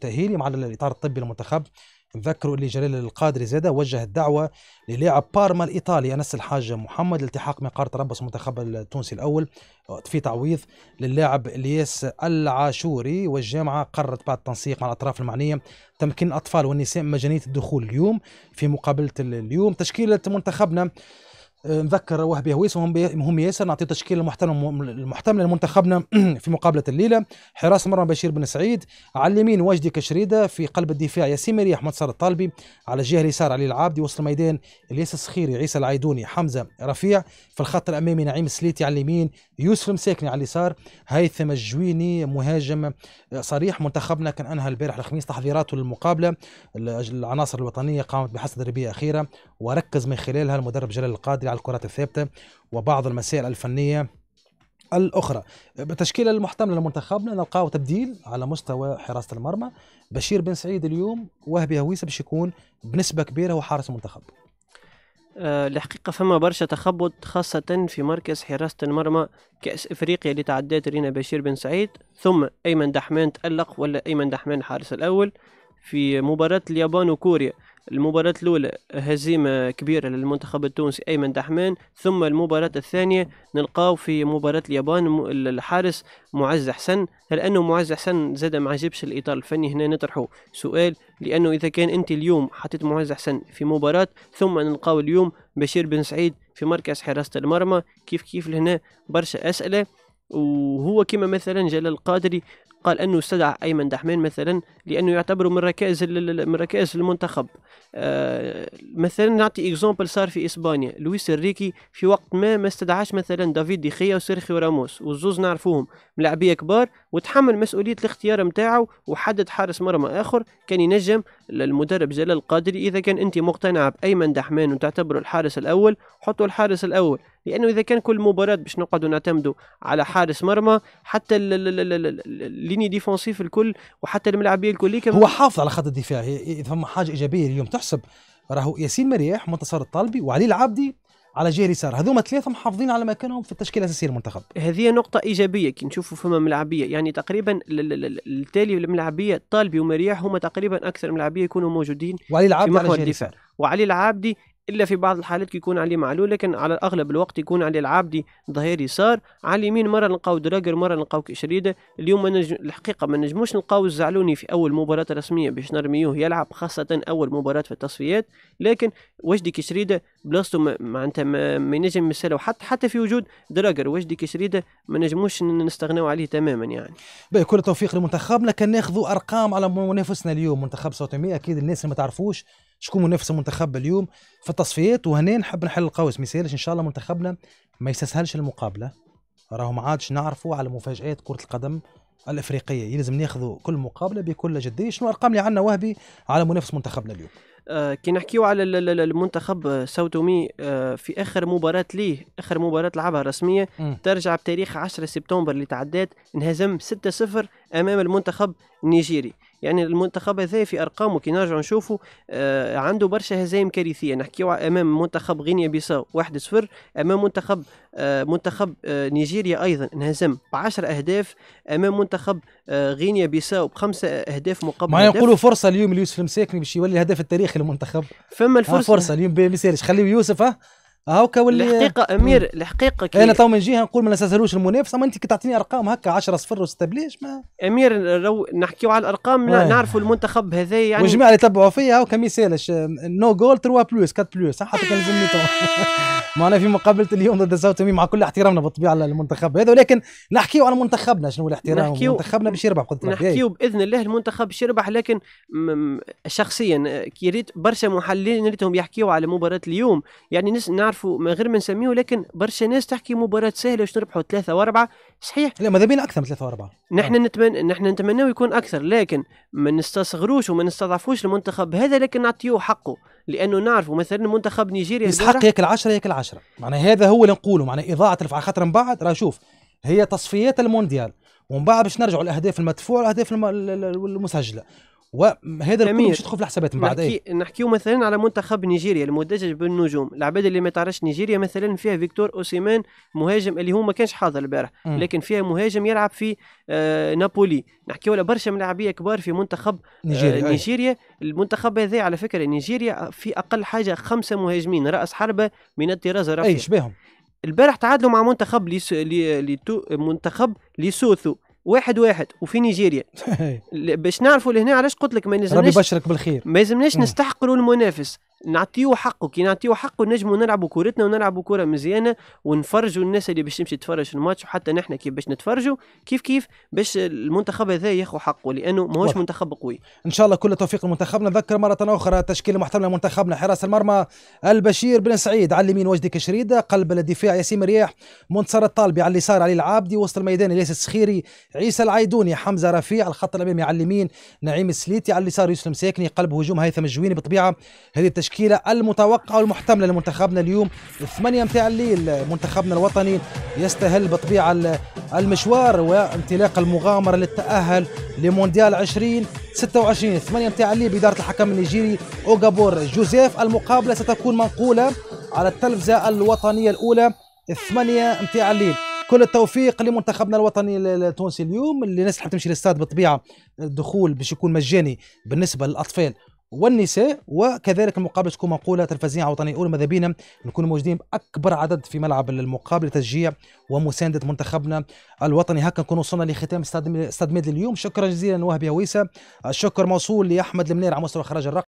تأهيلي مع الإطار الطبي المنتخب نذكروا اللي جلال القادري زاده وجه الدعوه للاعب بارما الايطالي انس الحاج محمد لالتحاق مقار تربص المنتخب التونسي الاول في تعويض للاعب الياس العاشوري والجامعه قررت بعد التنسيق مع الاطراف المعنيه تمكين الاطفال والنساء مجانيه الدخول اليوم في مقابله اليوم تشكيله منتخبنا نذكر وهبي هويس مهم ياسر نعطي تشكيل المحتمل المحتمل لمنتخبنا في مقابله الليله حراس المرمى بشير بن سعيد على اليمين وجدي كشريده في قلب الدفاع ياسين مريح احمد صار الطالبي على الجهه اليسار علي العابدي وسط الميدان الياس الصخيري عيسى العيدوني حمزه رفيع في الخط الامامي نعيم سليتي على اليمين يوسف مساكني على اليسار هيثم الجويني مهاجم آه، صريح منتخبنا كان انهى البارح الخميس تحضيراته للمقابله العناصر الوطنيه قامت بحصه تدريبيه اخيره وركز من خلالها المدرب جلال القادري على الكرات الثابته وبعض المسائل الفنيه الاخرى بتشكيله المحتمله لمنتخبنا نلقاو تبديل على مستوى حراسه المرمى بشير بن سعيد اليوم وهبي هويسه باش يكون بنسبه كبيره هو حارس المنتخب الحقيقه آه، فما برشا تخبط خاصه في مركز حراسه المرمى كاس افريقيا اللي تعدات رينا بشير بن سعيد ثم ايمن دحمان تالق ولا ايمن دحمان الحارس الاول في مباراه اليابان وكوريا المباراة الأولى هزيمة كبيرة للمنتخب التونسي أيمن دحمان ثم المباراة الثانية نلقاو في مباراة اليابان الحارس معز حسن هل أنه معز حسن زاد ما عجبش الإطار الفني هنا نطرحه سؤال لأنه إذا كان أنت اليوم حطيت معز حسن في مباراة ثم نلقاو اليوم بشير بن سعيد في مركز حراسة المرمى كيف كيف لهنا برشا أسئلة وهو كما مثلا جلال القادري قال انه استدعى ايمن دحمان مثلا لانه يعتبر من ركائز من ركائز المنتخب آه مثلا نعطي اكزومبل صار في اسبانيا لويس الريكي في وقت ما ما استدعاش مثلا دافيد ديخيا وسيرخيو راموس والزوز نعرفوهم ملاعبيه كبار وتحمل مسؤوليه الاختيار نتاعو وحدد حارس مرمى اخر كان ينجم المدرب جلال القادري اذا كان انت مقتنع بايمن دحمان وتعتبره الحارس الاول حطوا الحارس الاول لانه اذا كان كل مباراه باش نقعدوا نعتمدوا على حارس مرمى حتى الليني ديفونسيف الكل وحتى الملاعبيه الكل هو حافظ على خط الدفاع فما حاجه ايجابيه اليوم تحسب راهو ياسين مريح منتصر الطالبي وعلي العابدي على جهه اليسار هذوما ثلاثه محافظين على مكانهم في التشكيله الاساسيه المنتخب هذه نقطه ايجابيه كي نشوفوا فما ملعبيه يعني تقريبا التالي الملعبيه طالبي ومريح هما تقريبا اكثر ملعبيه يكونوا موجودين وعلي العابدي في محور الدفاع وعلي العابدي إلا في بعض الحالات يكون عليه معلول لكن على أغلب الوقت يكون عليه العابدي ظهير يسار على اليمين مرة نلقاو دراجر مرة نلقاو كشريدة اليوم نج... الحقيقة ما نجموش نلقاو الزعلوني في أول مباراة رسمية باش نرميوه يلعب خاصة أول مباراة في التصفيات لكن وجدي كشريدة بلاصته معناتها ما, ما نجم مثاله حتى حتى في وجود دراجر وجدي كشريدة ما نجموش نستغناو عليه تماما يعني باهي كل التوفيق لمنتخبنا كان ناخذ أرقام على منافسنا اليوم منتخب صوت أكيد الناس اللي ما تعرفوش شكون منافس المنتخب اليوم في التصفيات وهنا نحب نحل القوس ما ان شاء الله منتخبنا ما يستسهلش المقابله راهو ما عادش نعرفوا على مفاجات كره القدم الافريقيه يلزم ناخذوا كل مقابله بكل جديه شنو الارقام اللي عندنا وهبي على منافس منتخبنا اليوم آه كي نحكيو على المنتخب آه، ساوتومي آه في اخر مباراه ليه اخر مباراه لعبها رسميه ترجع بتاريخ 10 سبتمبر اللي تعدات انهزم 6-0 امام المنتخب النيجيري يعني المنتخب هذا في ارقامه كي نرجعوا نشوفوا آه عنده برشا هزايم كارثيه نحكيو امام منتخب غينيا بيساو 1-0 امام منتخب آه منتخب آه نيجيريا ايضا انهزم ب 10 اهداف امام منتخب آه غينيا بيساو بخمسه اهداف مقابل ما يقولوا فرصه اليوم ليوسف المساكني باش يولي الهدف التاريخي للمنتخب فما الفرصه فرصه اليوم ما خليه يوسف آه هاوكا واللي الحقيقه امير الحقيقه كي انا تو من جهه نقول ما نستسهلوش المنافس اما انت كي تعطيني ارقام هكا 10 صفر و6 بلاش ما امير لو نحكيو على الارقام نعرفوا المنتخب هذا يعني والجماعه اللي يتبعوا فيا هاوكا ما يسالش نو جول 3 بلوس 4 بلوس حتى كان لازمني معنا في مقابله اليوم ضد ساو مع كل احترامنا بالطبيعه للمنتخب هذا ولكن نحكيو على منتخبنا شنو الاحترام نحكيو منتخبنا باش يربح قلت نحكيو باذن الله المنتخب باش يربح لكن شخصيا كي ريت برشا محللين ريتهم يحكيو على مباراه اليوم يعني نعرف نعرفوا من غير ما نسميه لكن برشا ناس تحكي مباراه سهله باش نربحوا ثلاثه واربعه صحيح لا ماذا بين اكثر من ثلاثه واربعه نحن نعم. نتمنى نحن نتمناو يكون اكثر لكن ما نستصغروش وما نستضعفوش المنتخب هذا لكن نعطيوه حقه لانه نعرفوا مثلا منتخب نيجيريا يستحق ياكل 10 ياكل 10 معناها هذا هو اللي نقوله معناها اضاعه رفع خاطر من بعد راه شوف هي تصفيات المونديال ومن بعد باش نرجعوا الاهداف المدفوعه والاهداف المسجله وهذا الكل مش يدخل في الحسابات من بعد نحكي إيه. نحكيو مثلا على منتخب نيجيريا المدجج بالنجوم العباد اللي ما تعرفش نيجيريا مثلا فيها فيكتور اوسيمان مهاجم اللي هو ما كانش حاضر البارح لكن فيها مهاجم يلعب في آه نابولي نحكيو على برشا ملاعبيه كبار في منتخب آه، نيجيريا, آه نيجيريا. المنتخب هذا على فكره نيجيريا في اقل حاجه خمسه مهاجمين راس حربه من الطراز الرفيع اي شبيهم البارح تعادلوا مع منتخب لي... لي... منتخب ليسوثو واحد واحد وفي نيجيريا إيه. باش نعرفوا لهنا علاش قلت لك ما يلزمناش ربي يبشرك بالخير ما يلزمناش إيه. نستحقروا المنافس نعطيو حقه كي نعطيو حقه نجمو نلعبوا كورتنا ونلعبوا كره مزيانه ونفرجوا الناس اللي باش تمشي تتفرج الماتش وحتى نحن كيف باش نتفرجوا كيف كيف باش المنتخب هذا ياخذ حقه لانه ماهوش منتخب قوي ان شاء الله كل التوفيق لمنتخبنا نذكر مره اخرى تشكيل محتمله لمنتخبنا حراس المرمى البشير بن سعيد على اليمين وجدي كشريدة قلب الدفاع ياسين مرياح منتصر الطالبي على اليسار علي العابدي وسط الميدان الياس السخيري عيسى العيدوني حمزه رفيع الخط الامامي على اليمين نعيم السليتي على اليسار يسلم ساكني قلب هجوم هيثم الجويني بطبيعه هذه التشكيلة المتوقعة والمحتملة لمنتخبنا اليوم الثمانية متاع الليل منتخبنا الوطني يستهل بطبيعة المشوار وانطلاق المغامرة للتأهل لمونديال 2026 الثمانية متاع الليل بإدارة الحكم النيجيري أوغابور جوزيف المقابلة ستكون منقولة على التلفزة الوطنية الأولى الثمانية متاع الليل كل التوفيق لمنتخبنا الوطني التونسي اليوم اللي الناس اللي تمشي للاستاد بالطبيعه الدخول باش يكون مجاني بالنسبه للاطفال والنساء وكذلك المقابله تكون منقوله تلفزيونيه وطنيه اولى ماذا بينا نكون موجودين باكبر عدد في ملعب المقابله لتشجيع ومسانده منتخبنا الوطني هكا نكون وصلنا لختام استاد ميد اليوم شكرا جزيلا وهبي هويسه الشكر موصول لاحمد المنير على مستوى اخراج الرقم